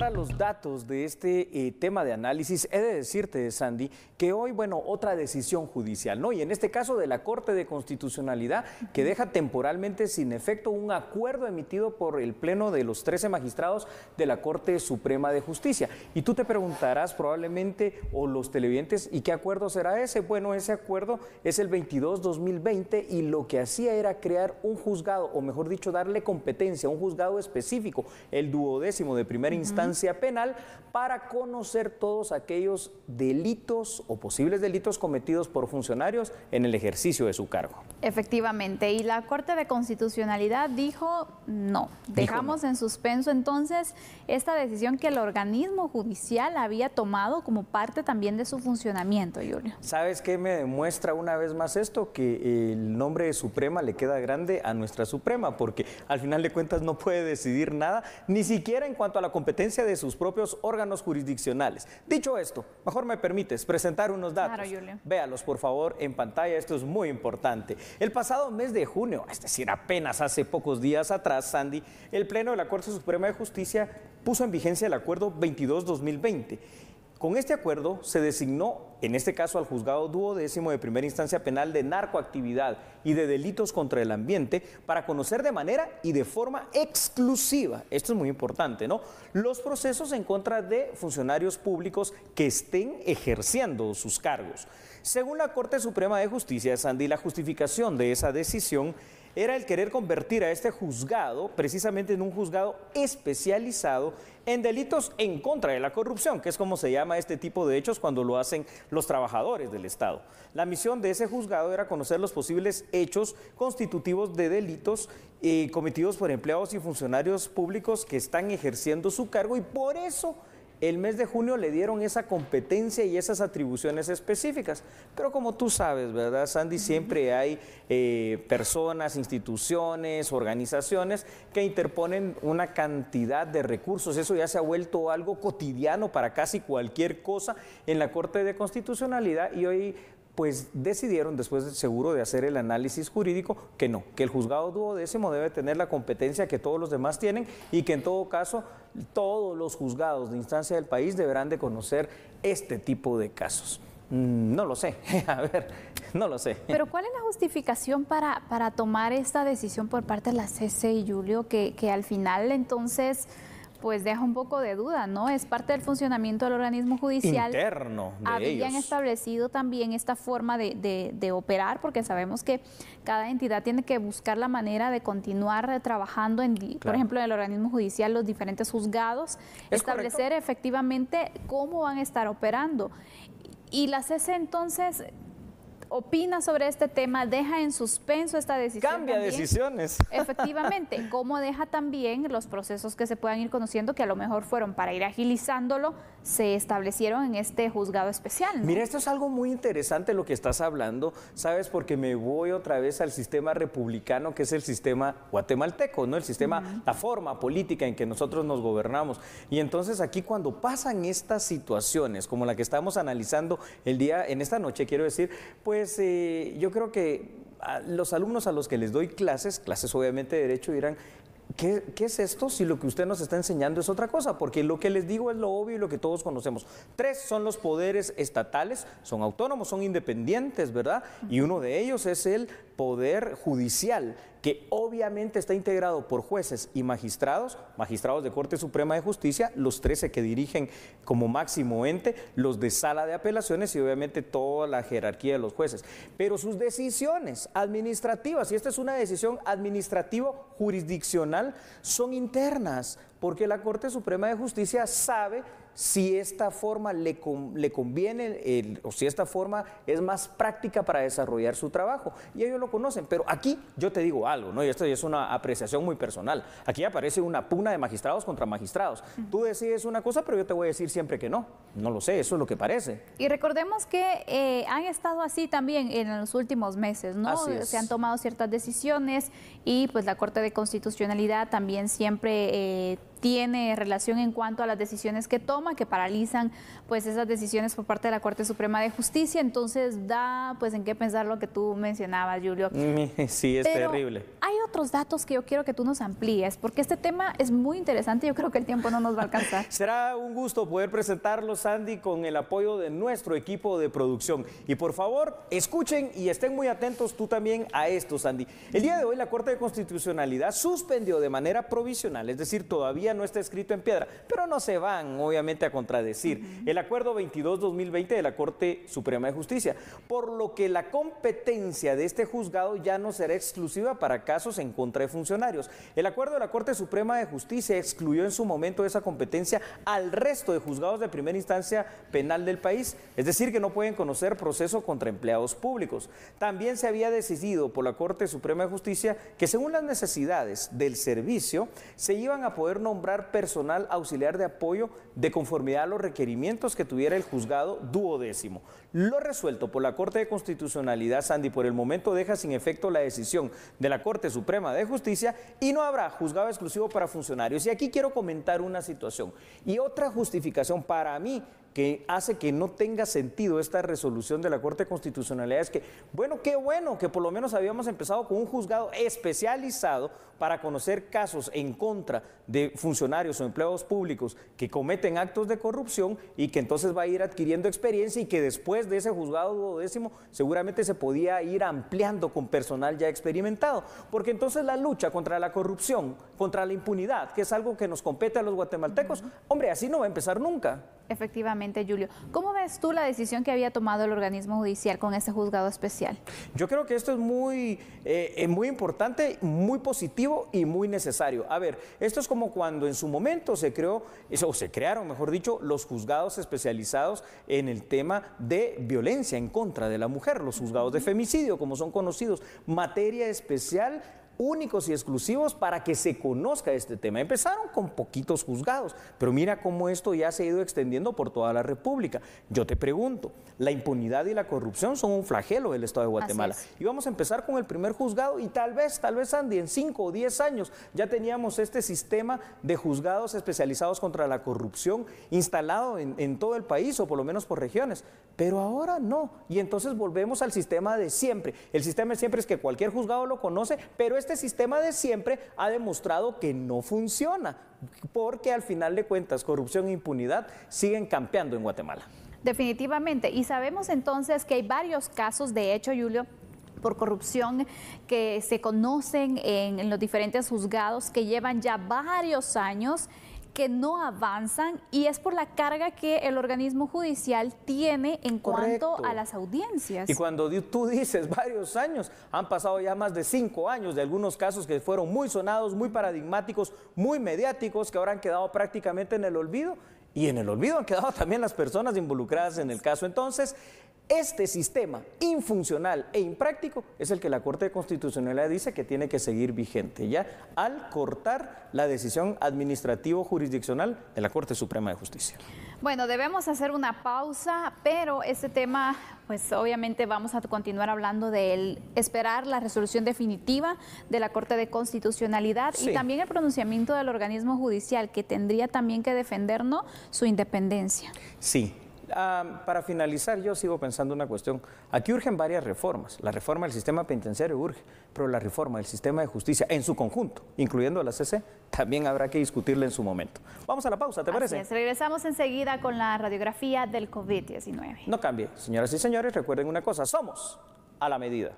a los datos de este eh, tema de análisis, he de decirte, Sandy, que hoy, bueno, otra decisión judicial, ¿no? Y en este caso de la Corte de Constitucionalidad, que deja temporalmente sin efecto un acuerdo emitido por el Pleno de los 13 magistrados de la Corte Suprema de Justicia. Y tú te preguntarás probablemente, o los televidentes, ¿y qué acuerdo será ese? Bueno, ese acuerdo es el 22-2020 y lo que hacía era crear un juzgado, o mejor dicho, darle competencia a un juzgado específico, el duodécimo de primera instancia penal para conocer todos aquellos delitos o posibles delitos cometidos por funcionarios en el ejercicio de su cargo. Efectivamente, y la Corte de Constitucionalidad dijo no, dejamos en suspenso entonces esta decisión que el organismo judicial había tomado como parte también de su funcionamiento, Julio. ¿Sabes qué me demuestra una vez más esto? Que el nombre de Suprema le queda grande a nuestra Suprema, porque al final de cuentas no puede decidir nada, ni siquiera en cuanto a la competencia de sus propios órganos jurisdiccionales. Dicho esto, mejor me permites presentar unos datos. Véalos, por favor, en pantalla, esto es muy importante. El pasado mes de junio, es decir, apenas hace pocos días atrás, Sandy, el Pleno de la Corte Suprema de Justicia puso en vigencia el Acuerdo 22-2020 con este acuerdo se designó, en este caso, al juzgado duodécimo de primera instancia penal de narcoactividad y de delitos contra el ambiente para conocer de manera y de forma exclusiva, esto es muy importante, ¿no? Los procesos en contra de funcionarios públicos que estén ejerciendo sus cargos. Según la Corte Suprema de Justicia Sandy, la justificación de esa decisión era el querer convertir a este juzgado precisamente en un juzgado especializado en delitos en contra de la corrupción, que es como se llama este tipo de hechos cuando lo hacen los trabajadores del Estado. La misión de ese juzgado era conocer los posibles hechos constitutivos de delitos eh, cometidos por empleados y funcionarios públicos que están ejerciendo su cargo y por eso el mes de junio le dieron esa competencia y esas atribuciones específicas. Pero como tú sabes, ¿verdad, Sandy? Siempre hay eh, personas, instituciones, organizaciones que interponen una cantidad de recursos. Eso ya se ha vuelto algo cotidiano para casi cualquier cosa en la Corte de Constitucionalidad y hoy pues decidieron, después seguro de hacer el análisis jurídico, que no, que el juzgado duodécimo debe tener la competencia que todos los demás tienen y que en todo caso todos los juzgados de instancia del país deberán de conocer este tipo de casos. Mm, no lo sé, a ver, no lo sé. Pero ¿cuál es la justificación para, para tomar esta decisión por parte de la CC y Julio, que, que al final entonces pues deja un poco de duda, ¿no? Es parte del funcionamiento del organismo judicial. Interno. De Habían establecido también esta forma de, operar, porque sabemos que cada entidad tiene que buscar la manera de continuar trabajando, en, por ejemplo, en el organismo judicial, los diferentes juzgados, establecer efectivamente cómo van a estar operando. Y la CC entonces, opina sobre este tema, deja en suspenso esta decisión. Cambia decisiones. Efectivamente, cómo deja también los procesos que se puedan ir conociendo, que a lo mejor fueron para ir agilizándolo, se establecieron en este juzgado especial. Mira, esto es algo muy interesante lo que estás hablando, ¿sabes? Porque me voy otra vez al sistema republicano, que es el sistema guatemalteco, ¿no? El sistema, la forma política en que nosotros nos gobernamos. Y entonces aquí cuando pasan estas situaciones, como la que estamos analizando el día, en esta noche, quiero decir, pues eh, yo creo que los alumnos a los que les doy clases, clases obviamente de derecho, dirán, ¿Qué, es esto si lo que usted nos está enseñando es otra cosa? Porque lo que les digo es lo obvio y lo que todos conocemos. Tres son los poderes estatales, son autónomos, son independientes, ¿verdad? Y uno de ellos es el poder judicial, que obviamente está integrado por jueces y magistrados, magistrados de Corte Suprema de Justicia, los 13 que dirigen como máximo ente, los de sala de apelaciones y obviamente toda la jerarquía de los jueces. Pero sus decisiones administrativas, y esta es una decisión administrativo jurisdiccional, son internas, porque la Corte Suprema de Justicia sabe si esta forma le, le conviene o si esta forma es más práctica para desarrollar su trabajo. Y ellos lo conocen, pero aquí yo te digo algo, ¿no? y esto es una apreciación muy personal. Aquí aparece una pugna de magistrados contra magistrados. Tú decides una cosa, pero yo te voy a decir siempre que no. No lo sé, eso es lo que parece. Y recordemos que eh, han estado así también en los últimos meses, ¿no? Se han tomado ciertas decisiones y pues la Corte de Constitucionalidad también siempre... Eh, tiene relación en cuanto a las decisiones que toma, que paralizan pues esas decisiones por parte de la Corte Suprema de Justicia. Entonces da pues en qué pensar lo que tú mencionabas, Julio. Sí, es terrible. Hay otros datos que yo quiero que tú nos amplíes, porque este tema es muy interesante. Yo creo que el tiempo no nos va a alcanzar. Será un gusto poder presentarlo, Sandy, con el apoyo de nuestro equipo de producción. Y por favor, escuchen y estén muy atentos tú también a esto, Sandy. El día de hoy la Corte de Constitucionalidad suspendió de manera provisional, es decir, todavía no está escrito en piedra, pero no se van obviamente a contradecir. El acuerdo 22-2020 de la Corte Suprema de Justicia, por lo que la competencia de este juzgado ya no será exclusiva para casos en contra de funcionarios. El acuerdo de la Corte Suprema de Justicia excluyó en su momento esa competencia al resto de juzgados de primera instancia penal del país, es decir, que no pueden conocer proceso contra empleados públicos. También se había decidido por la Corte Suprema de Justicia que según las necesidades del servicio se iban a poder nombrar personal auxiliar de apoyo de conformidad a los requerimientos que tuviera el juzgado duodécimo. Lo resuelto por la Corte de Constitucionalidad, Sandy, por el momento deja sin efecto la decisión de la Corte Suprema de Justicia y no habrá juzgado exclusivo para funcionarios. Y aquí quiero comentar una situación y otra justificación para mí que hace que no tenga sentido esta resolución de la Corte de Constitucionalidad es que, bueno, qué bueno que por lo menos habíamos empezado con un juzgado especializado para conocer casos en contra de funcionarios o empleados públicos que cometen actos de corrupción y que entonces va a ir adquiriendo experiencia y que después de ese juzgado duodécimo seguramente se podía ir ampliando con personal ya experimentado. Porque entonces la lucha contra la corrupción, contra la impunidad, que es algo que nos compete a los guatemaltecos, hombre, así no va a empezar nunca. Efectivamente, Julio. ¿Cómo ves tú la decisión que había tomado el organismo judicial con este juzgado especial? Yo creo que esto es muy, eh, eh, muy importante, muy positivo y muy necesario. A ver, esto es como cuando en su momento se creó, o se crearon, mejor dicho, los juzgados especializados en el tema de violencia en contra de la mujer, los juzgados de femicidio, como son conocidos, materia especial únicos y exclusivos para que se conozca este tema. Empezaron con poquitos juzgados, pero mira cómo esto ya se ha ido extendiendo por toda la República. Yo te pregunto, la impunidad y la corrupción son un flagelo del Estado de Guatemala. Y vamos a empezar con el primer juzgado y tal vez, tal vez Andy, en cinco o diez años ya teníamos este sistema de juzgados especializados contra la corrupción instalado en todo el país o por lo menos por regiones. Pero ahora no. Y entonces volvemos al sistema de siempre. El sistema de siempre es que cualquier juzgado lo conoce, pero este sistema de siempre ha demostrado que no funciona, porque al final de cuentas corrupción e impunidad siguen campeando en Guatemala. Definitivamente. Y sabemos entonces que hay varios casos, de hecho, Julio, por corrupción que se conocen en, los diferentes juzgados que llevan ya varios años que no avanzan y es por la carga que el organismo judicial tiene en cuanto a las audiencias. Y cuando tú dices varios años, han pasado ya más de cinco años de algunos casos que fueron muy sonados, muy paradigmáticos, muy mediáticos, que ahora han quedado prácticamente en el olvido y en el olvido han quedado también las personas involucradas en el caso. Entonces, este sistema infuncional e impráctico es el que la Corte Constitucional Constitucionalidad dice que tiene que seguir vigente, ya al cortar la decisión administrativo jurisdiccional de la Corte Suprema de Justicia. Bueno, debemos hacer una pausa, pero este tema pues obviamente vamos a continuar hablando de esperar la resolución definitiva de la Corte de Constitucionalidad y también el pronunciamiento del organismo judicial que tendría también que defendernos su independencia. Sí, Ah, para finalizar, yo sigo pensando una cuestión. Aquí urgen varias reformas. La reforma del sistema penitenciario urge, pero la reforma del sistema de justicia en su conjunto, incluyendo la CC, también habrá que discutirla en su momento. Vamos a la pausa, ¿te parece? Gracias. Regresamos enseguida con la radiografía del COVID-19. No cambie. Señoras y señores, recuerden una cosa, somos a la medida.